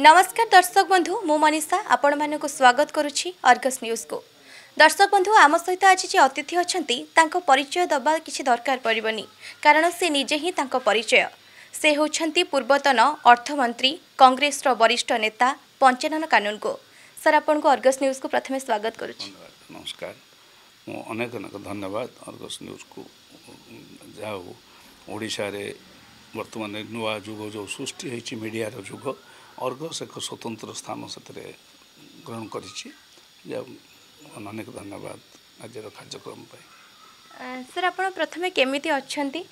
ନମସ୍କାର ଦର୍ଶକ ବନ୍ଧୁ ମୁଁ ମନୀଷା ଆପଣମାନଙ୍କୁ ସ୍ୱାଗତ କରୁଛି ଅର୍ଗସ୍ ନ୍ୟୁଜ୍କୁ ଦର୍ଶକ ବନ୍ଧୁ ଆମ ସହିତ ଆଜି ଯିଏ ଅତିଥି ଅଛନ୍ତି ତାଙ୍କ ପରିଚୟ ଦେବା କିଛି ଦରକାର ପଡ଼ିବନି କାରଣ ସେ ନିଜେ ହିଁ ତାଙ୍କ ପରିଚୟ ସେ ହେଉଛନ୍ତି ପୂର୍ବତନ ଅର୍ଥମନ୍ତ୍ରୀ କଂଗ୍ରେସର ବରିଷ୍ଠ ନେତା ପଞ୍ଚାନନ କାନୁନ୍ଙ୍କୁ ସାର୍ ଆପଣଙ୍କୁ ଅର୍ଗସ୍ ନ୍ୟୁଜ୍କୁ ପ୍ରଥମେ ସ୍ୱାଗତ କରୁଛି ନମସ୍କାର ମୁଁ ଅନେକ ଅନେକ ଧନ୍ୟବାଦ ଅର୍ଗସ୍ ନ୍ୟୁଜ୍କୁ ଯାହା ହଉ ଓଡ଼ିଶାରେ ବର୍ତ୍ତମାନ ନୂଆ ଯୁଗ ଯେଉଁ ସୃଷ୍ଟି ହୋଇଛି ମିଡ଼ିଆର ଯୁଗ ଅର୍ଗସ୍ ଏକ ସ୍ୱତନ୍ତ୍ର ସ୍ଥାନ ସେଥିରେ ଗ୍ରହଣ କରିଛି ଅନେକ ଧନ୍ୟବାଦ ଆଜିର କାର୍ଯ୍ୟକ୍ରମ ପାଇଁ ସାର୍ ଆପଣ ପ୍ରଥମେ କେମିତି ଅଛନ୍ତି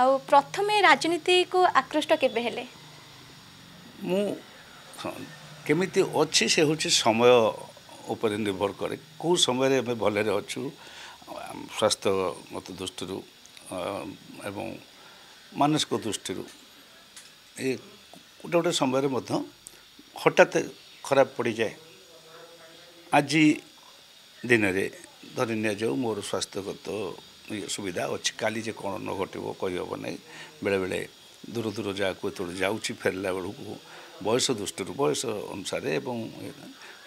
ଆଉ ପ୍ରଥମେ ରାଜନୀତିକୁ ଆକୃଷ୍ଟ କେବେ ହେଲେ ମୁଁ କେମିତି ଅଛି ସେ ହେଉଛି ସମୟ ଉପରେ ନିର୍ଭର କରେ କେଉଁ ସମୟରେ ଆମେ ଭଲରେ ଅଛୁ ସ୍ୱାସ୍ଥ୍ୟଗତ ଦୃଷ୍ଟିରୁ ଏବଂ ମାନସିକ ଦୃଷ୍ଟିରୁ ଏ ଗୋଟେ ଗୋଟେ ସମୟରେ ମଧ୍ୟ ହଠାତ୍ ଖରାପ ପଡ଼ିଯାଏ ଆଜି ଦିନରେ ଧରି ନିଆଯାଉ ମୋର ସ୍ୱାସ୍ଥ୍ୟଗତ ଇଏ ସୁବିଧା ଅଛି କାଲି ଯେ କ'ଣ ନ ଘଟିବ କହିହେବ ନାହିଁ ବେଳେବେଳେ ଦୂର ଦୂର ଯାହାକୁ ଏତେବେଳେ ଯାଉଛି ଫେରିଲା ବେଳକୁ ବୟସ ଦୃଷ୍ଟିରୁ ବୟସ ଅନୁସାରେ ଏବଂ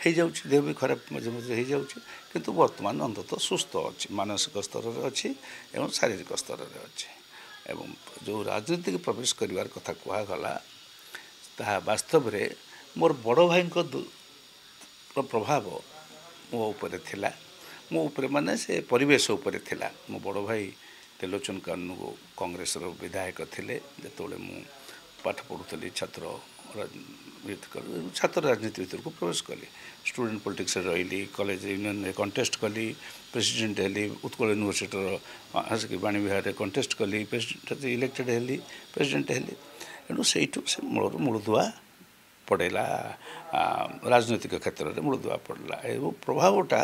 ହେଇଯାଉଛି ଦେହ ବି ଖରାପ ମଝି ମଝିରେ ହେଇଯାଉଛି କିନ୍ତୁ ବର୍ତ୍ତମାନ ଅନ୍ତତଃ ସୁସ୍ଥ ଅଛି ମାନସିକ ସ୍ତରରେ ଅଛି ଏବଂ ଶାରୀରିକ ସ୍ତରରେ ଅଛି ଏବଂ ଯେଉଁ ରାଜନୀତିକୁ ପ୍ରବେଶ କରିବାର କଥା କୁହାଗଲା ତାହା ବାସ୍ତବରେ ମୋର ବଡ଼ ଭାଇଙ୍କ ପ୍ରଭାବ ମୋ ଉପରେ ଥିଲା ମୋ ଉପରେ ମାନେ ସେ ପରିବେଶ ଉପରେ ଥିଲା ମୋ ବଡ଼ ଭାଇ ତ୍ରିଲୋଚନ କାନୁ କଂଗ୍ରେସର ବିଧାୟକ ଥିଲେ ଯେତେବେଳେ ମୁଁ ପାଠ ପଢ଼ୁଥିଲି ଛାତ୍ର ରାଜନୀତି ଛାତ୍ର ରାଜନୀତି ଭିତରକୁ ପ୍ରବେଶ କଲି ଷ୍ଟୁଡ଼େଣ୍ଟ ପଲିଟିକ୍ସରେ ରହିଲି କଲେଜ ୟୁନିୟନରେ କଣ୍ଟେଷ୍ଟ କଲି ಪ್ರೆಸಿಡೆಂಟ್ ಹೇಳಿ ಉತ್ಕಳ ಯೂನಿವರ್ಸಿಟಿರ ಹಾಸಿಗೆ ବାଣୀବିହାରରେ କଣ୍ଟେଷ୍ଟ କଲି ପ୍ରେସିଡେଣ୍ଟ ଇଲେକ୍ଟେଡ଼ ହେଲି ପ୍ରେସିଡେଣ୍ଟ ହେଲି ଏଣୁ ସେଇଠୁ ସେ ମୂଳରୁ ମୂଳଦୁଆ ପଡ଼େଇଲା ରାଜନୈତିକ କ୍ଷେତ୍ରରେ ମୂଳଦୁଆ ପଡ଼ିଲା ଏବଂ ପ୍ରଭାବଟା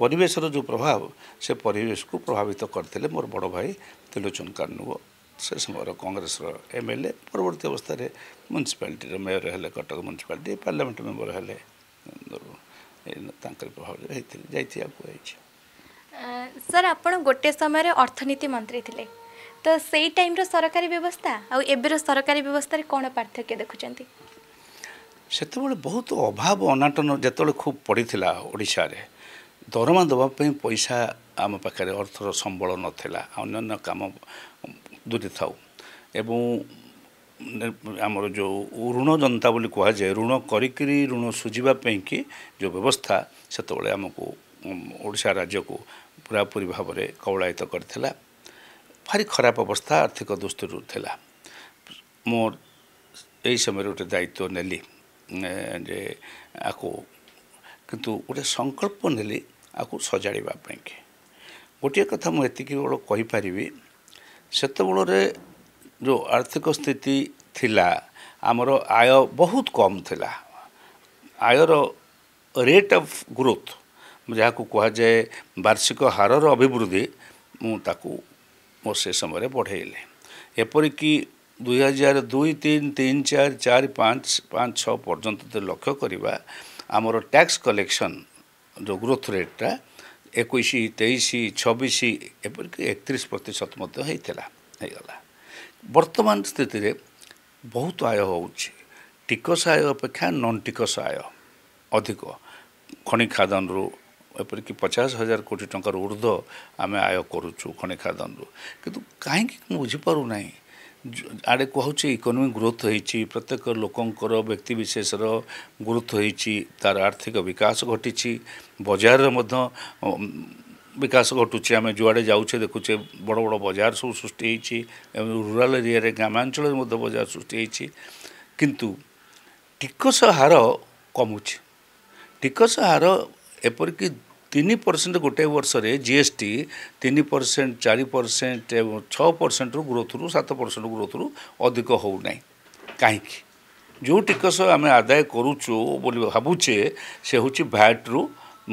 ପରିବେଶର ଯେଉଁ ପ୍ରଭାବ ସେ ପରିବେଶକୁ ପ୍ରଭାବିତ କରିଥିଲେ ମୋର ବଡ଼ ଭାଇ ତ୍ରିଲୋଚନ କାନୁବ ସେ ସମୟର କଂଗ୍ରେସର ଏମ୍ ଏଲ୍ ଏ ପରବର୍ତ୍ତୀ ଅବସ୍ଥାରେ ମ୍ୟୁନିସିପାଲିଟିର ମେୟର ହେଲେ କଟକ ମ୍ୟୁନିସିପାଲିଟି ପାର୍ଲାମେଣ୍ଟ ମେମ୍ବର ହେଲେ ତାଙ୍କର ପ୍ରଭାବରେ ହେଇଥିଲି ଯାଇଛି ଆଗକୁ ଯାଇଛି ସାର୍ ଆପଣ ଗୋଟେ ସମୟରେ ଅର୍ଥନୀତି ମନ୍ତ୍ରୀ ଥିଲେ ତ ସେଇ ଟାଇମ୍ର ସରକାରୀ ବ୍ୟବସ୍ଥା ଆଉ ଏବେର ସରକାରୀ ବ୍ୟବସ୍ଥାରେ କ'ଣ ପାର୍ଥକ୍ୟ ଦେଖୁଛନ୍ତି ସେତେବେଳେ ବହୁତ ଅଭାବ ଅନାଟନ ଯେତେବେଳେ ଖୁବ୍ ପଡ଼ିଥିଲା ଓଡ଼ିଶାରେ ଦରମା ଦେବା ପାଇଁ ପଇସା ଆମ ପାଖରେ ଅର୍ଥର ସମ୍ବଳ ନଥିଲା ଅନ୍ୟାନ୍ୟ କାମ ଦୂରେ ଥାଉ ଏବଂ ଆମର ଯେଉଁ ଋଣ ଜନତା ବୋଲି କୁହାଯାଏ ଋଣ କରିକିରି ଋଣ ସୁଝିବା ପାଇଁକି ଯେଉଁ ବ୍ୟବସ୍ଥା ସେତେବେଳେ ଆମକୁ ଓଡ଼ିଶା ରାଜ୍ୟକୁ ପୁରାପୁରି ଭାବରେ କବଳାୟିତ କରିଥିଲା ଭାରି ଖରାପ ଅବସ୍ଥା ଆର୍ଥିକ ଦୃଷ୍ଟିରୁ ଥିଲା ମୁଁ ଏହି ସମୟରେ ଗୋଟେ ଦାୟିତ୍ୱ ନେଲି ଯେ ଆକୁ କିନ୍ତୁ ଗୋଟେ ସଂକଳ୍ପ ନେଲି ଆକୁ ସଜାଡ଼ିବା ପାଇଁକି ଗୋଟିଏ କଥା ମୁଁ ଏତିକି ବେଳେ କହିପାରିବି ସେତେବେଳରେ ଯେଉଁ ଆର୍ଥିକ ସ୍ଥିତି ଥିଲା ଆମର ଆୟ ବହୁତ କମ୍ ଥିଲା ଆୟର ରେଟ୍ ଅଫ୍ ଗ୍ରୋଥ୍ ଯାହାକୁ କୁହାଯାଏ ବାର୍ଷିକ ହାରର ଅଭିବୃଦ୍ଧି ମୁଁ ତାକୁ ମୋ ସେ ସମୟରେ ବଢ଼େଇଲି ଏପରିକି ଦୁଇ ହଜାର ଦୁଇ ତିନି ତିନି ଚାରି ଚାରି ପାଞ୍ଚ ପାଞ୍ଚ ଛଅ ପର୍ଯ୍ୟନ୍ତ ଲକ୍ଷ୍ୟ କରିବା ଆମର ଟ୍ୟାକ୍ସ କଲେକ୍ସନ୍ ଯେଉଁ ଗ୍ରୋଥ ରେଟ୍ଟା ଏକୋଇଶ ତେଇଶ ଛବିଶ ଏପରିକି ଏକତିରିଶ ପ୍ରତିଶତ ମଧ୍ୟ ହୋଇଥିଲା ହୋଇଗଲା ବର୍ତ୍ତମାନ ସ୍ଥିତିରେ ବହୁତ ଆୟ ହେଉଛି ଟିକସ ଆୟ ଅପେକ୍ଷା ନନ୍ ଟିକସ ଆୟ ଅଧିକ ଖଣି ଖାଦନରୁ ଏପରିକି ପଚାଶ ହଜାର କୋଟି ଟଙ୍କାର ଉର୍ଦ୍ଧ୍ୱ ଆମେ ଆୟ କରୁଛୁ ଖଣି ଖାଦାନରୁ କିନ୍ତୁ କାହିଁକି ମୁଁ ବୁଝିପାରୁନାହିଁ ଆଡ଼େ କୁହାଉଛି ଇକୋନୋମିକ୍ ଗ୍ରୋଥ୍ ହୋଇଛି ପ୍ରତ୍ୟେକ ଲୋକଙ୍କର ବ୍ୟକ୍ତିବିଶେଷର ଗ୍ରୋଥ୍ ହୋଇଛି ତା'ର ଆର୍ଥିକ ବିକାଶ ଘଟିଛି ବଜାରରେ ମଧ୍ୟ ବିକାଶ ଘଟୁଛି ଆମେ ଯୁଆଡ଼େ ଯାଉଛେ ଦେଖୁଛେ ବଡ଼ ବଡ଼ ବଜାର ସବୁ ସୃଷ୍ଟି ହେଇଛି ଏବଂ ରୁରାଲ ଏରିଆରେ ଗ୍ରାମାଞ୍ଚଳରେ ମଧ୍ୟ ବଜାର ସୃଷ୍ଟି ହେଇଛି କିନ୍ତୁ ଟିକସ ହାର କମୁଛି ଟିକସ ହାର ଏପରିକି ତିନି ପରସେଣ୍ଟ ଗୋଟେ ବର୍ଷରେ ଜି ଏସ୍ ଟି ତିନି ପରସେଣ୍ଟ ଚାରି ପରସେଣ୍ଟ ଏବଂ ଛଅ ପରସେଣ୍ଟରୁ ଗ୍ରୋଥରୁ ସାତ ପରସେଣ୍ଟ ଗ୍ରୋଥରୁ ଅଧିକ ହେଉନାହିଁ କାହିଁକି ଯେଉଁ ଟିକସ ଆମେ ଆଦାୟ କରୁଛୁ ବୋଲି ଭାବୁଛେ ସେ ହେଉଛି ଭ୍ୟାଟ୍ରୁ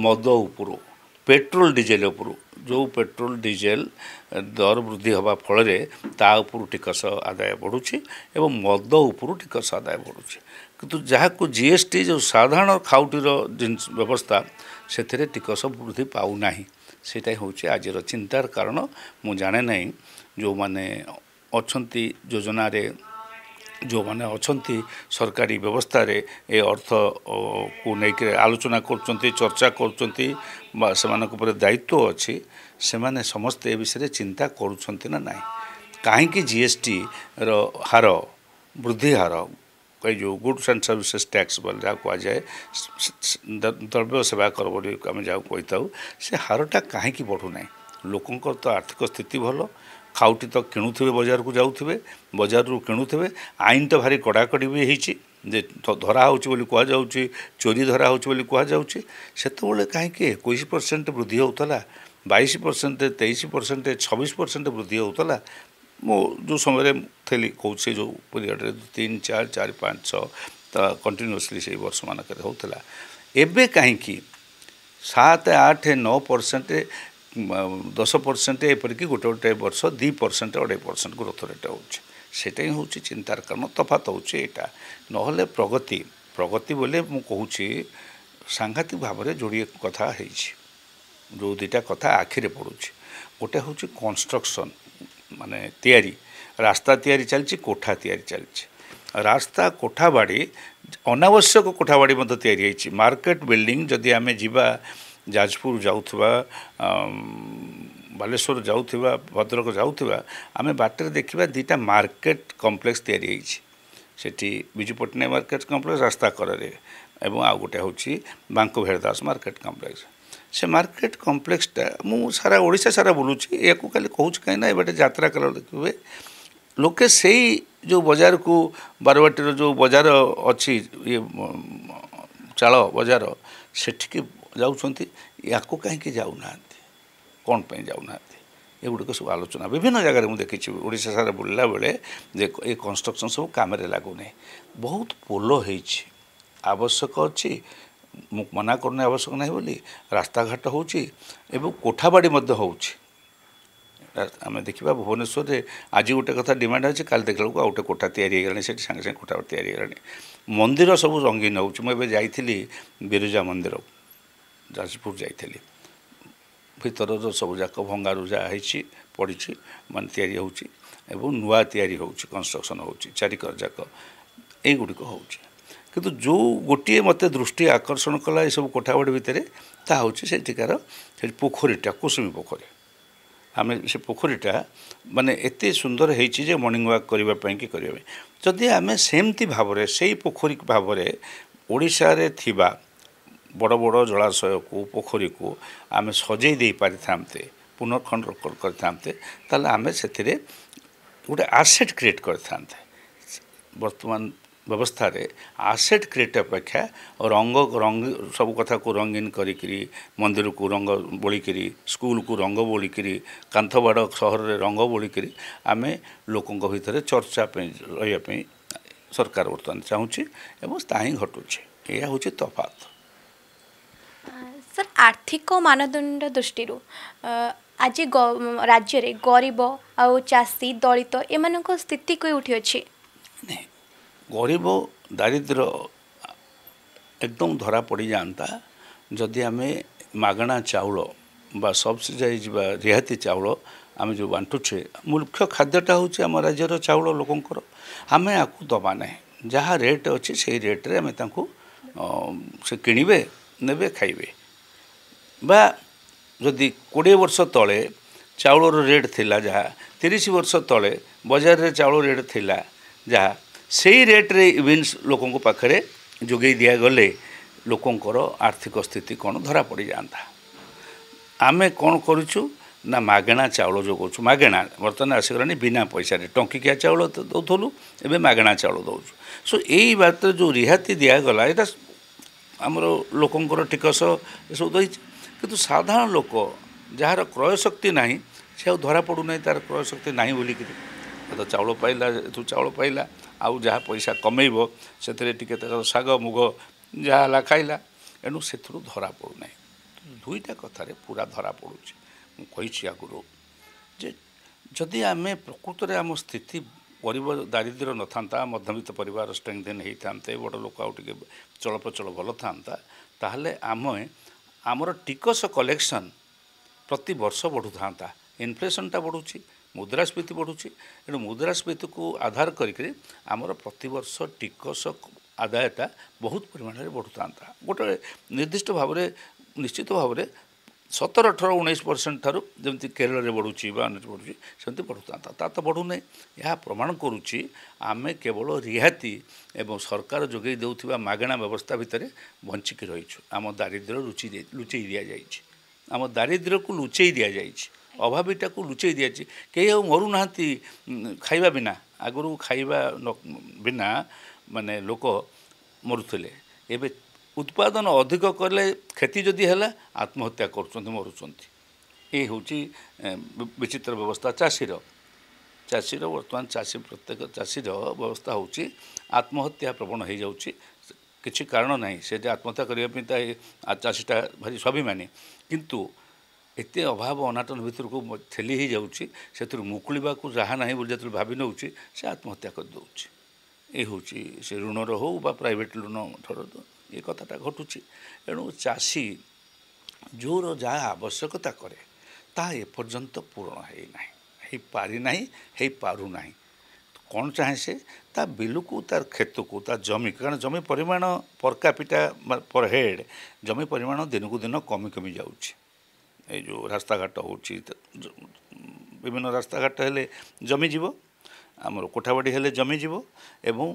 ମଦ ଉପରୁ ପେଟ୍ରୋଲ ଡିଜେଲ ଉପରୁ ଯେଉଁ ପେଟ୍ରୋଲ ଡିଜେଲ ଦର ବୃଦ୍ଧି ହେବା ଫଳରେ ତା ଉପରୁ ଟିକସ ଆଦାୟ ବଢ଼ୁଛି ଏବଂ ମଦ ଉପରୁ ଟିକସ ଆଦାୟ ବଢ଼ୁଛି କିନ୍ତୁ ଯାହାକୁ ଜି ଏସ୍ ଟି ଯେଉଁ ସାଧାରଣ ଖାଉଟିର ଜିନିଷ ବ୍ୟବସ୍ଥା ସେଥିରେ ଟିକସ ବୃଦ୍ଧି ପାଉନାହିଁ ସେଇଟା ହେଉଛି ଆଜିର ଚିନ୍ତାର କାରଣ ମୁଁ ଜାଣେ ନାହିଁ ଯେଉଁମାନେ ଅଛନ୍ତି ଯୋଜନାରେ ଯେଉଁମାନେ ଅଛନ୍ତି ସରକାରୀ ବ୍ୟବସ୍ଥାରେ ଏ ଅର୍ଥକୁ ନେଇକି ଆଲୋଚନା କରୁଛନ୍ତି ଚର୍ଚ୍ଚା କରୁଛନ୍ତି ବା ସେମାନଙ୍କ ଉପରେ ଦାୟିତ୍ୱ ଅଛି ସେମାନେ ସମସ୍ତେ ଏ ବିଷୟରେ ଚିନ୍ତା କରୁଛନ୍ତି ନା ନାହିଁ କାହିଁକି ଜିଏସ୍ଟିର ହାର ବୃଦ୍ଧି ହାର ଯେଉଁ ଗୁଡ୍ସ ଆଣ୍ଡ ସର୍ଭିସେସ୍ ଟ୍ୟାକ୍ସ ବୋଲି ଯାହା କୁହାଯାଏ ଦ୍ରବ୍ୟ ସେବା କର ବୋଲି ଆମେ ଯାହାକୁ କହିଥାଉ ସେ ହାରଟା କାହିଁକି ବଢ଼ୁନାହିଁ ଲୋକଙ୍କର ତ ଆର୍ଥିକ ସ୍ଥିତି ଭଲ ଖାଉଟି ତ କିଣୁଥିବେ ବଜାରକୁ ଯାଉଥିବେ ବଜାରରୁ କିଣୁଥିବେ ଆଇନ ତ ଭାରି କଡ଼ାକଡ଼ି ବି ହେଇଛି ଯେ ଧରା ହେଉଛି ବୋଲି କୁହାଯାଉଛି ଚୋରି ଧରା ହେଉଛି ବୋଲି କୁହାଯାଉଛି ସେତେବେଳେ କାହିଁକି ଏକୋଇଶ ପରସେଣ୍ଟ ବୃଦ୍ଧି ହେଉଥିଲା ବାଇଶ ପରସେଣ୍ଟ ତେଇଶ ପରସେଣ୍ଟ ଛବିଶ ପରସେଣ୍ଟ ବୃଦ୍ଧି ହେଉଥିଲା ମୁଁ ଯେଉଁ ସମୟରେ ଥିଲି କହୁଛି ସେ ଯେଉଁ ପିରିୟଡ଼ରେ ତିନି ଚାରି ଚାରି ପାଞ୍ଚ ଛଅ ତ କଣ୍ଟିନ୍ୟୁଅସ୍ଲି ସେଇ ବର୍ଷମାନଙ୍କରେ ହେଉଥିଲା ଏବେ କାହିଁକି ସାତ ଆଠ ନଅ ପରସେଣ୍ଟ ଦଶ ପରସେଣ୍ଟ ଏପରିକି ଗୋଟେ ଗୋଟେ ବର୍ଷ ଦୁଇ ପରସେଣ୍ଟ ଅଢ଼େଇ ପରସେଣ୍ଟ ଗ୍ରୋଥ ରେଟ୍ ହେଉଛି ସେଇଟା ହିଁ ହେଉଛି ଚିନ୍ତାର କାରଣ ତଫାତ ହେଉଛି ଏଇଟା ନହେଲେ ପ୍ରଗତି ପ୍ରଗତି ବୋଲି ମୁଁ କହୁଛି ସାଂଘାତିକ ଭାବରେ ଯୋଡ଼ିଏ କଥା ହେଇଛି ଯେଉଁ ଦୁଇଟା କଥା ଆଖିରେ ପଡ଼ୁଛି ଗୋଟେ ହେଉଛି କନଷ୍ଟ୍ରକ୍ସନ୍ ମାନେ ତିଆରି ରାସ୍ତା ତିଆରି ଚାଲିଛି କୋଠା ତିଆରି ଚାଲିଛି ରାସ୍ତା କୋଠାବାଡ଼ି ଅନାବଶ୍ୟକ କୋଠାବାଡ଼ି ମଧ୍ୟ ତିଆରି ହେଇଛି ମାର୍କେଟ ବିଲ୍ଡିଂ ଯଦି ଆମେ ଯିବା ଯାଜପୁର ଯାଉଥିବା ବାଲେଶ୍ୱର ଯାଉଥିବା ଭଦ୍ରକ ଯାଉଥିବା ଆମେ ବାଟରେ ଦେଖିବା ଦୁଇଟା ମାର୍କେଟ କମ୍ପ୍ଲେକ୍ସ ତିଆରି ହେଇଛି ସେଠି ବିଜୁ ପଟ୍ଟନାୟକ ମାର୍କେଟ କମ୍ପ୍ଲେକ୍ସ ରାସ୍ତା କରରେ ଏବଂ ଆଉ ଗୋଟେ ହେଉଛି ବାଙ୍କବିହାର ଦାସ ମାର୍କେଟ କମ୍ପ୍ଲେକ୍ସ से मार्केट कम्प्लेक्सटा ମୁଁ ସାରା ଓଡ଼ିଶା ସାରା ବୁଲୁଛି ଏହାକୁ ଖାଲି କହୁଛି କାହିଁକିନା ଏବେ ଗୋଟେ ଯାତ୍ରା କଲା ହୁଏ ଲୋକେ ସେଇ ଯେଉଁ ବଜାରକୁ ବାରବାଟୀର ଯେଉଁ ବଜାର ଅଛି ଇଏ ଚାଳ ବଜାର ସେଠିକି ଯାଉଛନ୍ତି ୟାକୁ କାହିଁକି ଯାଉନାହାନ୍ତି କ'ଣ ପାଇଁ ଯାଉନାହାନ୍ତି ଏଗୁଡ଼ିକ ସବୁ ଆଲୋଚନା ବିଭିନ୍ନ ଜାଗାରେ ମୁଁ ଦେଖିଛି ଓଡ଼ିଶା ସାରା ବୁଲିଲା ବେଳେ ଯେ ଏ କନଷ୍ଟ୍ରକ୍ସନ୍ ସବୁ କାମରେ ଲାଗୁନି ବହୁତ ପୋଲ ହେଇଛି ଆବଶ୍ୟକ ଅଛି ମୁଁ ମନା କରୁନି ଆବଶ୍ୟକ ନାହିଁ ବୋଲି ରାସ୍ତାଘାଟ ହେଉଛି ଏବଂ କୋଠାବାଡ଼ି ମଧ୍ୟ ହେଉଛି ଆମେ ଦେଖିବା ଭୁବନେଶ୍ୱରରେ ଆଜି ଗୋଟେ କଥା ଡିମାଣ୍ଡ ଅଛି କାଲି ଦେଖିଲା ବେଳକୁ ଆଉ ଗୋଟେ କୋଠା ତିଆରି ହୋଇଗଲାଣି ସେଠି ସାଙ୍ଗେ ସାଙ୍ଗେ କୋଠା ତିଆରି ହୋଇଗଲାଣି ମନ୍ଦିର ସବୁ ରଙ୍ଗୀନ ହେଉଛି ମୁଁ ଏବେ ଯାଇଥିଲି ବିରଜା ମନ୍ଦିର ଯାଜପୁର ଯାଇଥିଲି ଭିତରର ସବୁଯାକ ଭଙ୍ଗାରୁଜା ହେଇଛି ପଡ଼ିଛି ମାନେ ତିଆରି ହେଉଛି ଏବଂ ନୂଆ ତିଆରି ହେଉଛି କନଷ୍ଟ୍ରକ୍ସନ୍ ହେଉଛି ଚାରିକର ଯାକ ଏଇଗୁଡ଼ିକ ହେଉଛି କିନ୍ତୁ ଯେଉଁ ଗୋଟିଏ ମୋତେ ଦୃଷ୍ଟି ଆକର୍ଷଣ କଲା ଏସବୁ କୋଠାବାଡ଼ି ଭିତରେ ତାହା ହେଉଛି ସେଠିକାର ସେଠି ପୋଖରୀଟା କୁସୁମୀ ପୋଖରୀ ଆମେ ସେ ପୋଖରୀଟା ମାନେ ଏତେ ସୁନ୍ଦର ହେଇଛି ଯେ ମର୍ଣ୍ଣିଂ ୱାକ୍ କରିବା ପାଇଁ କି କରିବା ପାଇଁ ଯଦି ଆମେ ସେମିତି ଭାବରେ ସେଇ ପୋଖରୀ ଭାବରେ ଓଡ଼ିଶାରେ ଥିବା ବଡ଼ ବଡ଼ ଜଳାଶୟକୁ ପୋଖରୀକୁ ଆମେ ସଜେଇ ଦେଇପାରିଥାନ୍ତେ ପୁନର୍ଖଣ୍ଡ କରିଥାନ୍ତେ ତାହେଲେ ଆମେ ସେଥିରେ ଗୋଟେ ଆସେଟ୍ କ୍ରିଏଟ୍ କରିଥାନ୍ତେ ବର୍ତ୍ତମାନ ବ୍ୟବସ୍ଥାରେ ଆସେଟ୍ କ୍ରିଏଟ୍ ଅପେକ୍ଷା ରଙ୍ଗ ରଙ୍ଗ ସବୁ କଥାକୁ ରଙ୍ଗୀନ କରିକିରି ମନ୍ଦିରକୁ ରଙ୍ଗ ବୋଳିକିରି ସ୍କୁଲକୁ ରଙ୍ଗ ବୋଳିକିରି କାନ୍ଥବାଡ଼ ସହରରେ ରଙ୍ଗ ବୋଳିକିରି ଆମେ ଲୋକଙ୍କ ଭିତରେ ଚର୍ଚ୍ଚା ପାଇଁ ରହିବା ପାଇଁ ସରକାର ବର୍ତ୍ତମାନ ଚାହୁଁଛି ଏବଂ ତା ହିଁ ଘଟୁଛି ଏହା ହେଉଛି ତଫାତ ସାର୍ ଆର୍ଥିକ ମାନଦଣ୍ଡ ଦୃଷ୍ଟିରୁ ଆଜି ରାଜ୍ୟରେ ଗରିବ ଆଉ ଚାଷୀ ଦଳିତ ଏମାନଙ୍କ ସ୍ଥିତି କେଉଁଠି ଅଛି ଗରିବ ଦାରିଦ୍ର୍ୟ ଏକଦମ ଧରା ପଡ଼ିଯାଆନ୍ତା ଯଦି ଆମେ ମାଗଣା ଚାଉଳ ବା ସବସିଡ଼ାଇଜ୍ ବା ରିହାତି ଚାଉଳ ଆମେ ଯେଉଁ ବାଣ୍ଟୁଛେ ମୁଖ୍ୟ ଖାଦ୍ୟଟା ହେଉଛି ଆମ ରାଜ୍ୟର ଚାଉଳ ଲୋକଙ୍କର ଆମେ ଆକୁ ଦେବା ନାହିଁ ଯାହା ରେଟ୍ ଅଛି ସେଇ ରେଟ୍ରେ ଆମେ ତାଙ୍କୁ ସେ କିଣିବେ ନେବେ ଖାଇବେ ବା ଯଦି କୋଡ଼ିଏ ବର୍ଷ ତଳେ ଚାଉଳର ରେଟ୍ ଥିଲା ଯାହା ତିରିଶ ବର୍ଷ ତଳେ ବଜାରରେ ଚାଉଳ ରେଟ୍ ଥିଲା ଯାହା ସେହି ରେଟ୍ରେ ଇଭେନ୍ସ ଲୋକଙ୍କ ପାଖରେ ଯୋଗାଇ ଦିଆଗଲେ ଲୋକଙ୍କର ଆର୍ଥିକ ସ୍ଥିତି କ'ଣ ଧରା ପଡ଼ିଯାଆନ୍ତା ଆମେ କ'ଣ କରୁଛୁ ନା ମାଗଣା ଚାଉଳ ଯୋଗାଉଛୁ ମାଗଣା ବର୍ତ୍ତମାନ ଆସିଗଲାଣି ବିନା ପଇସାରେ ଟଙ୍କିକିଆ ଚାଉଳ ଦେଉଥିଲୁ ଏବେ ମାଗଣା ଚାଉଳ ଦେଉଛୁ ସୋ ଏଇ ବାବଦରେ ଯେଉଁ ରିହାତି ଦିଆଗଲା ଏଇଟା ଆମର ଲୋକଙ୍କର ଟିକସ ଏସବୁ ଦେଇଛି କିନ୍ତୁ ସାଧାରଣ ଲୋକ ଯାହାର କ୍ରୟ ଶକ୍ତି ନାହିଁ ସେ ଆଉ ଧରା ପଡ଼ୁନାହିଁ ତା'ର କ୍ରୟ ଶକ୍ତି ନାହିଁ ବୋଲିକିରି ତ ଚାଉଳ ପାଇଲା ଏଥିରୁ ଚାଉଳ ପାଇଲା आउ जहाँ पैसा कमैबिक शगुग जाहे खाइला एउटा धरा पडु दुईटा कथार पूरा धरा पडु आगरू जमे प्रकृतले आम स्थिति दारिद्र नबित्त परिवार स्ट्रेङेन है थान्त बड लोक आउँ चलप्रचल भल थाहा त टिकस कलेक्शन प्रती वर्ष बढुथा इनफ्लेसन टा बढुन्छ ମୁଦ୍ରାସ୍ଫୀତି ବଢ଼ୁଛି ଏଣୁ ମୁଦ୍ରାସ୍ଫୀତିକୁ ଆଧାର କରିକି ଆମର ପ୍ରତିବର୍ଷ ଟିକସ ଆଦାୟଟା ବହୁତ ପରିମାଣରେ ବଢ଼ୁଥାନ୍ତା ଗୋଟେ ନିର୍ଦ୍ଦିଷ୍ଟ ଭାବରେ ନିଶ୍ଚିତ ଭାବରେ ସତର ଅଠର ଉଣେଇଶ ପରସେଣ୍ଟ ଠାରୁ ଯେମିତି କେରଳରେ ବଢ଼ୁଛି ବା ଅନ୍ୟ ବଢ଼ୁଛି ସେମିତି ବଢ଼ୁଥାନ୍ତା ତା ତ ବଢ଼ୁନାହିଁ ଏହା ପ୍ରମାଣ କରୁଛି ଆମେ କେବଳ ରିହାତି ଏବଂ ସରକାର ଯୋଗାଇ ଦେଉଥିବା ମାଗଣା ବ୍ୟବସ୍ଥା ଭିତରେ ବଞ୍ଚିକି ରହିଛୁ ଆମ ଦାରିଦ୍ର୍ୟ ଲୁଚି ଲୁଚେଇ ଦିଆଯାଇଛି ଆମ ଦାରିଦ୍ର୍ୟକୁ ଲୁଚେଇ ଦିଆଯାଇଛି ଅଭାବୀଟାକୁ ଲୁଚେଇ ଦିଆଯାଇଛି କେହି ଆଉ ମରୁନାହାନ୍ତି ଖାଇବା ବିନା ଆଗରୁ ଖାଇବା ବିନା ମାନେ ଲୋକ ମରୁଥିଲେ ଏବେ ଉତ୍ପାଦନ ଅଧିକ କଲେ କ୍ଷତି ଯଦି ହେଲା ଆତ୍ମହତ୍ୟା କରୁଛନ୍ତି ମରୁଛନ୍ତି ଏ ହେଉଛି ବିଚିତ୍ର ବ୍ୟବସ୍ଥା ଚାଷୀର ଚାଷୀର ବର୍ତ୍ତମାନ ଚାଷୀ ପ୍ରତ୍ୟେକ ଚାଷୀର ବ୍ୟବସ୍ଥା ହେଉଛି ଆତ୍ମହତ୍ୟା ପ୍ରବଣ ହୋଇଯାଉଛି କିଛି କାରଣ ନାହିଁ ସେ ଯେ ଆତ୍ମହତ୍ୟା କରିବା ପାଇଁ ତା ଚାଷୀଟା ଭାରି ସ୍ୱାଭିମାନୀ କିନ୍ତୁ ଏତେ ଅଭାବ ଅନାଟନ ଭିତରକୁ ଠେଲି ହୋଇଯାଉଛି ସେଥିରୁ ମୁକୁଳିବାକୁ ଯାହା ନାହିଁ ବୋଲି ଯେତେବେଳେ ଭାବି ନେଉଛି ସେ ଆତ୍ମହତ୍ୟା କରିଦେଉଛି ଏ ହେଉଛି ସେ ଋଣର ହେଉ ବା ପ୍ରାଇଭେଟ୍ ଋଣ ଠରନ୍ତୁ ଏ କଥାଟା ଘଟୁଛି ଏଣୁ ଚାଷୀ ଯେଉଁର ଯାହା ଆବଶ୍ୟକତା କରେ ତାହା ଏପର୍ଯ୍ୟନ୍ତ ପୂରଣ ହୋଇନାହିଁ ହୋଇପାରିନାହିଁ ହେଇପାରୁନାହିଁ କ'ଣ ଚାହେଁ ସେ ତା ବିଲକୁ ତା'ର କ୍ଷେତକୁ ତା ଜମି କାରଣ ଜମି ପରିମାଣ ପର୍କାପିଟା ପର ହେଡ଼ ଜମି ପରିମାଣ ଦିନକୁ ଦିନ କମି କମି ଯାଉଛି ଏଇ ଯେଉଁ ରାସ୍ତାଘାଟ ହେଉଛି ବିଭିନ୍ନ ରାସ୍ତାଘାଟ ହେଲେ ଜମିଯିବ ଆମର କୋଠାବାଡ଼ି ହେଲେ ଜମିଯିବ ଏବଂ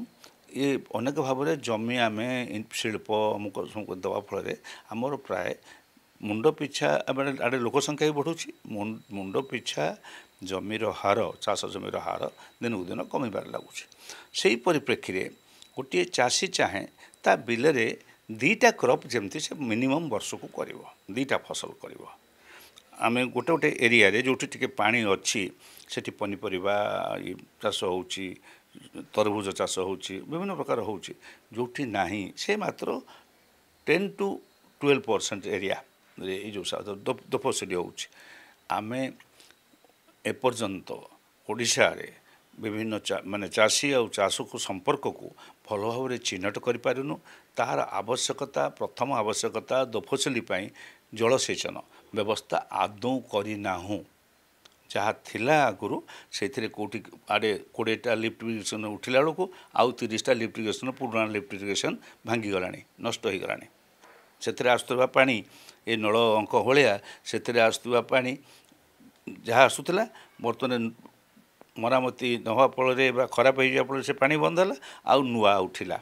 ଏ ଅନେକ ଭାବରେ ଜମି ଆମେ ଶିଳ୍ପ ଅମୁକ ଦେବା ଫଳରେ ଆମର ପ୍ରାୟ ମୁଣ୍ଡ ପିଛା ମାନେ ଆଡ଼େ ଲୋକ ସଂଖ୍ୟା ବି ବଢ଼ୁଛି ମୁଣ୍ଡ ପିଛା ଜମିର ହାର ଚାଷ ଜମିର ହାର ଦିନକୁ ଦିନ କମିବାରେ ଲାଗୁଛି ସେଇ ପରିପ୍ରେକ୍ଷୀରେ ଗୋଟିଏ ଚାଷୀ ଚାହେଁ ତା ବିଲରେ ଦୁଇଟା କ୍ରପ୍ ଯେମିତି ସେ ମିନିମମ୍ ବର୍ଷକୁ କରିବ ଦୁଇଟା ଫସଲ କରିବ आमे गोटे एरियाले जोटि अचिस पनिपर चास हो तरभुज चास हौ विभिन्न प्रकार हौ चाहिँ जोटि से सत्र ten to twelve percent area आमे एपर्न्त रे? ବିଭିନ୍ନ ମାନେ ଚାଷୀ ଆଉ ଚାଷକୁ ସମ୍ପର୍କକୁ ଭଲ ଭାବରେ ଚିହ୍ନଟ କରିପାରୁନୁ ତାହାର ଆବଶ୍ୟକତା ପ୍ରଥମ ଆବଶ୍ୟକତା ଦୋଫସଲି ପାଇଁ ଜଳସେଚନ ବ୍ୟବସ୍ଥା ଆଦୌ କରିନାହୁଁ ଯାହା ଥିଲା ଆଗରୁ ସେଥିରେ କେଉଁଠି ଆଡ଼େ କୋଡ଼ିଏଟା ଲିଫ୍ଟ ଇରିଗେସନ୍ ଉଠିଲା ବେଳକୁ ଆଉ ତିରିଶଟା ଲିଫ୍ଟ ଇରିଗେସନ୍ ପୁରୁଣା ଲିଫ୍ଟ ଇରିଗେସନ୍ ଭାଙ୍ଗିଗଲାଣି ନଷ୍ଟ ହୋଇଗଲାଣି ସେଥିରେ ଆସୁଥିବା ପାଣି ଏ ନଳ ଅଙ୍କ ଭଳିଆ ସେଥିରେ ଆସୁଥିବା ପାଣି ଯାହା ଆସୁଥିଲା ବର୍ତ୍ତମାନ ମରାମତି ନହବା ଫଳରେ ବା ଖରାପ ହେଇଯିବା ଫଳରେ ସେ ପାଣି ବନ୍ଦ ହେଲା ଆଉ ନୂଆ ଉଠିଲା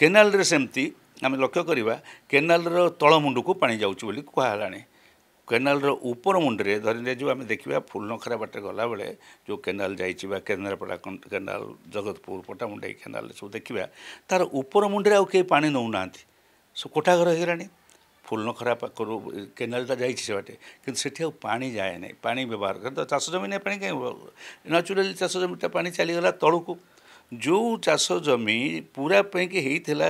କେନାଲରେ ସେମିତି ଆମେ ଲକ୍ଷ୍ୟ କରିବା କେନାଲର ତଳମୁଣ୍ଡକୁ ପାଣି ଯାଉଛି ବୋଲି କୁହାହେଲାଣି କେନାଲର ଉପର ମୁଣ୍ଡରେ ଧରିଲେ ଯେଉଁ ଆମେ ଦେଖିବା ଫୁଲ ଫୁଲନଖରା ବାଟରେ ଗଲାବେଳେ ଯେଉଁ କେନାଲ ଯାଇଛି ବା କେନ୍ଦ୍ରାପଡ଼ା କେନାଲ ଜଗତପୁର ପଟାମୁଣ୍ଡାଇ କେନାଲରେ ସବୁ ଦେଖିବା ତା'ର ଉପର ମୁଣ୍ଡରେ ଆଉ କେହି ପାଣି ନେଉନାହାନ୍ତି ସବୁ କୋଠାଘର ହେଇଗଲାଣି ଫୁଲ ଖରାପ କେନାଲଟା ଯାଇଛି ସେ ବାଟେ କିନ୍ତୁ ସେଠି ଆଉ ପାଣି ଯାଏ ନାହିଁ ପାଣି ବ୍ୟବହାର କରେ ତ ଚାଷ ଜମିରେ ପାଣି କାହିଁ ନ୍ୟାଚୁରାଲି ଚାଷ ଜମିଟା ପାଣି ଚାଲିଗଲା ତଳକୁ ଯେଉଁ ଚାଷ ଜମି ପୁରା ପାଇଁକି ହେଇଥିଲା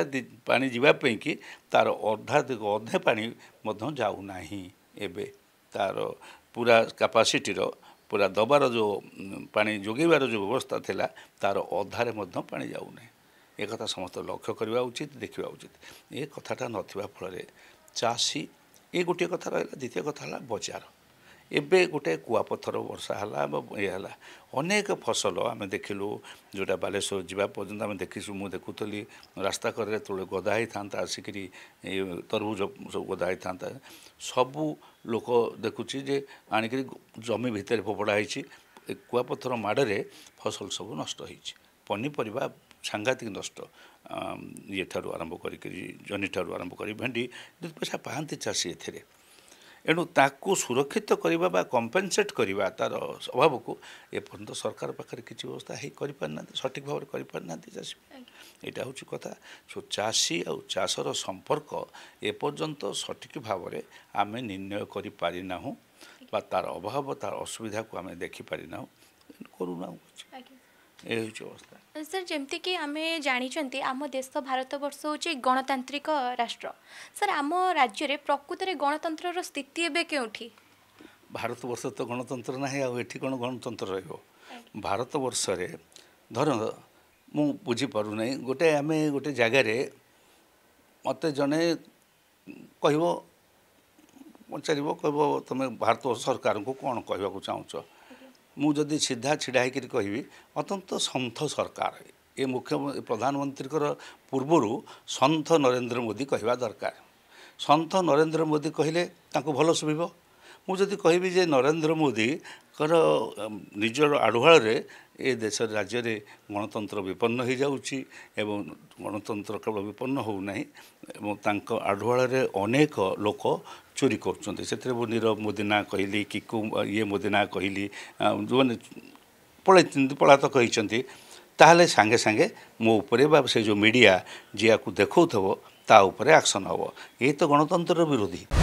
ପାଣି ଯିବା ପାଇଁକି ତା'ର ଅଧା ଅଧେ ପାଣି ମଧ୍ୟ ଯାଉନାହିଁ ଏବେ ତା'ର ପୁରା କାପାସିଟିର ପୁରା ଦେବାର ଯେଉଁ ପାଣି ଯୋଗାଇବାର ଯେଉଁ ବ୍ୟବସ୍ଥା ଥିଲା ତା'ର ଅଧାରେ ମଧ୍ୟ ପାଣି ଯାଉନାହିଁ ଏ କଥା ସମସ୍ତେ ଲକ୍ଷ୍ୟ କରିବା ଉଚିତ ଦେଖିବା ଉଚିତ ଏ କଥାଟା ନଥିବା ଫଳରେ ଚାଷୀ ଏ ଗୋଟିଏ କଥା ରହିଲା ଦ୍ୱିତୀୟ କଥା ହେଲା ବଜାର ଏବେ ଗୋଟେ କୁଆପଥର ବର୍ଷା ହେଲା ବା ଇଏ ହେଲା ଅନେକ ଫସଲ ଆମେ ଦେଖିଲୁ ଯେଉଁଟା ବାଲେଶ୍ୱର ଯିବା ପର୍ଯ୍ୟନ୍ତ ଆମେ ଦେଖିଛୁ ମୁଁ ଦେଖୁଥିଲି ରାସ୍ତା କରେ ତଳେ ଗଦା ହେଇଥାନ୍ତା ଆସିକିରି ଏ ତରଭୁଜ ସବୁ ଗଦା ହେଇଥାନ୍ତା ସବୁ ଲୋକ ଦେଖୁଛି ଯେ ଆଣିକିରି ଜମି ଭିତରେ ଫୋପଡ଼ା ହେଇଛି କୁଆପଥର ମାଡ଼ରେ ଫସଲ ସବୁ ନଷ୍ଟ ହେଇଛି ପନିପରିବା ସାଂଘାତିକ ନଷ୍ଟ ଇଏଠାରୁ ଆରମ୍ଭ କରିକିରି ଜହ୍ନିଠାରୁ ଆରମ୍ଭ କରି ଭେଣ୍ଡି ଦୁଇ ପଇସା ପାଆନ୍ତି ଚାଷୀ ଏଥିରେ ଏଣୁ ତାକୁ ସୁରକ୍ଷିତ କରିବା ବା କମ୍ପେନସେଟ୍ କରିବା ତା'ର ଅଭାବକୁ ଏପର୍ଯ୍ୟନ୍ତ ସରକାର ପାଖରେ କିଛି ବ୍ୟବସ୍ଥା ହେଇ କରିପାରିନାହାନ୍ତି ସଠିକ୍ ଭାବରେ କରିପାରିନାହାନ୍ତି ଚାଷୀ ଏଇଟା ହେଉଛି କଥା ସୋ ଚାଷୀ ଆଉ ଚାଷର ସମ୍ପର୍କ ଏପର୍ଯ୍ୟନ୍ତ ସଠିକ୍ ଭାବରେ ଆମେ ନିର୍ଣ୍ଣୟ କରିପାରିନାହୁଁ ବା ତା'ର ଅଭାବ ତା'ର ଅସୁବିଧାକୁ ଆମେ ଦେଖିପାରିନାହୁଁ କରୁନାହୁଁ ଏ ହେଉଛି ଅବସ୍ଥା ସାର୍ ଯେମିତିକି ଆମେ ଜାଣିଛନ୍ତି ଆମ ଦେଶ ଭାରତବର୍ଷ ହେଉଛି ଗଣତାନ୍ତ୍ରିକ ରାଷ୍ଟ୍ର ସାର୍ ଆମ ରାଜ୍ୟରେ ପ୍ରକୃତରେ ଗଣତନ୍ତ୍ରର ସ୍ଥିତି ଏବେ କେଉଁଠି ଭାରତବର୍ଷ ତ ଗଣତନ୍ତ୍ର ନାହିଁ ଆଉ ଏଠି କ'ଣ ଗଣତନ୍ତ୍ର ରହିବ ଭାରତବର୍ଷରେ ଧର ମୁଁ ବୁଝିପାରୁନାହିଁ ଗୋଟେ ଆମେ ଗୋଟେ ଜାଗାରେ ମୋତେ ଜଣେ କହିବ ପଚାରିବ କହିବ ତୁମେ ଭାରତ ସରକାରଙ୍କୁ କ'ଣ କହିବାକୁ ଚାହୁଁଛ ମୁଁ ଯଦି ସିଧା ଛିଡ଼ା ହେଇକରି କହିବି ଅତ୍ୟନ୍ତ ସନ୍ଥ ସରକାର ଏ ମୁଖ୍ୟ ପ୍ରଧାନମନ୍ତ୍ରୀଙ୍କର ପୂର୍ବରୁ ସନ୍ଥ ନରେନ୍ଦ୍ର ମୋଦି କହିବା ଦରକାର ସନ୍ଥ ନରେନ୍ଦ୍ର ମୋଦି କହିଲେ ତାଙ୍କୁ ଭଲ ଶୁଭିବ ମୁଁ ଯଦି କହିବି ଯେ ନରେନ୍ଦ୍ର ମୋଦିଙ୍କର ନିଜର ଆଢ଼ୁଆଳରେ ଏ ଦେଶରେ ରାଜ୍ୟରେ ଗଣତନ୍ତ୍ର ବିପନ୍ନ ହୋଇଯାଉଛି ଏବଂ ଗଣତନ୍ତ୍ର କେବଳ ବିପନ୍ନ ହେଉନାହିଁ ଏବଂ ତାଙ୍କ ଆଢ଼ୁଆଳରେ ଅନେକ ଲୋକ ଚୋରି କରୁଛନ୍ତି ସେଥିରେ ମୁଁ ନିରବ ମୋଦି ନାଁ କହିଲି କିକୁ ଇଏ ମୋଦି ନାଁ କହିଲି ଯେଉଁମାନେ ପଳାଇଛନ୍ତି ପଳାତକ ହୋଇଛନ୍ତି ତାହେଲେ ସାଙ୍ଗେ ସାଙ୍ଗେ ମୋ ଉପରେ ବା ସେ ଯେଉଁ ମିଡ଼ିଆ ଯିଏକୁ ଦେଖାଉଥିବ ତା ଉପରେ ଆକ୍ସନ୍ ହେବ ଏ ତ ଗଣତନ୍ତ୍ରର ବିରୋଧୀ